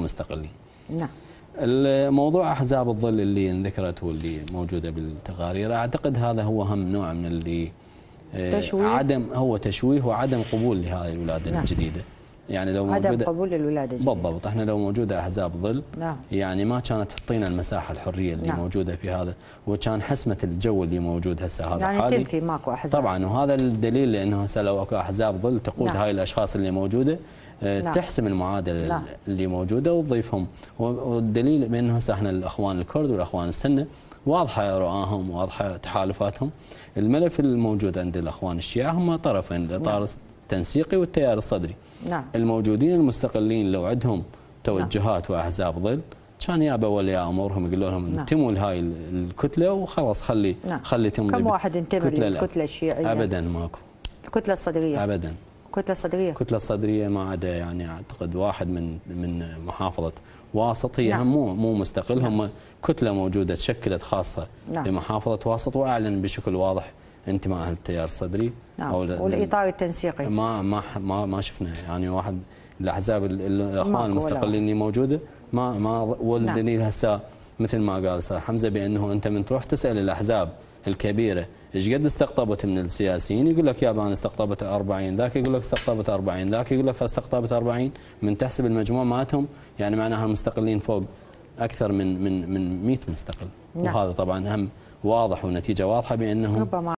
مستقلين نعم الموضوع احزاب الظل اللي انذكرت واللي موجوده بالتقارير اعتقد هذا هو هم نوع من اللي آه، تشويه. عدم هو تشويه وعدم قبول لهذه الولاده نعم. الجديده يعني لو موجودة عدم قبول الولاده الجديده بالضبط احنا لو موجوده احزاب ظل نعم. يعني ما كانت تعطينا المساحه الحريه اللي نعم. موجوده في هذا وكان حسمه الجو اللي موجود هسه هذا يعني حالي تنفي ماكو احزاب طبعا وهذا الدليل لانه هسه لو اكو احزاب ظل تقود نعم. هاي الاشخاص اللي موجوده آه، نعم. تحسم المعادله نعم. اللي موجوده وتضيفهم والدليل بانه هسه احنا الاخوان الكرد والاخوان السنه واضحه رؤاهم واضحه تحالفاتهم الملف الموجود عند الاخوان الشيعه هم طرفين نعم. التنسيقي والتيار الصدري نعم. الموجودين المستقلين لو عندهم توجهات نعم. واحزاب ظل كان يابا ولا امورهم يقولوا لهم نعم. انتموا نعم. لهاي الكتله وخلاص خلي نعم. خلي تمضي كم واحد انتمى للكتله الشيعيه؟ ابدا ماكو الكتله الصدريه ابدا كتلة صدرية كتلة صدرية ما عدا يعني أعتقد واحد من من محافظة واسط هي يعني نعم. مو مو مستقل نعم. هم كتلة موجودة تشكلت خاصة نعم. لمحافظة واسط وأعلن بشكل واضح انتماء التيار الصدري نعم. أو والإطار التنسيقي ما ما ما, ما شفنا يعني واحد الأحزاب الأخوان المستقلين اللي موجودة ما ما ولدني نعم. هسه مثل ما قال استاذ حمزه بانه انت من تروح تسال الاحزاب الكبيره ايش قد استقطبت من السياسيين يقول لك يابان استقطبت 40 ذاك يقول لك استقطبت 40 ذاك يقول لك استقطبت 40 من تحسب المجموع مالتهم يعني معناها المستقلين فوق اكثر من من من 100 مستقل نعم. وهذا طبعا هم واضح ونتيجه واضحه بانهم ربما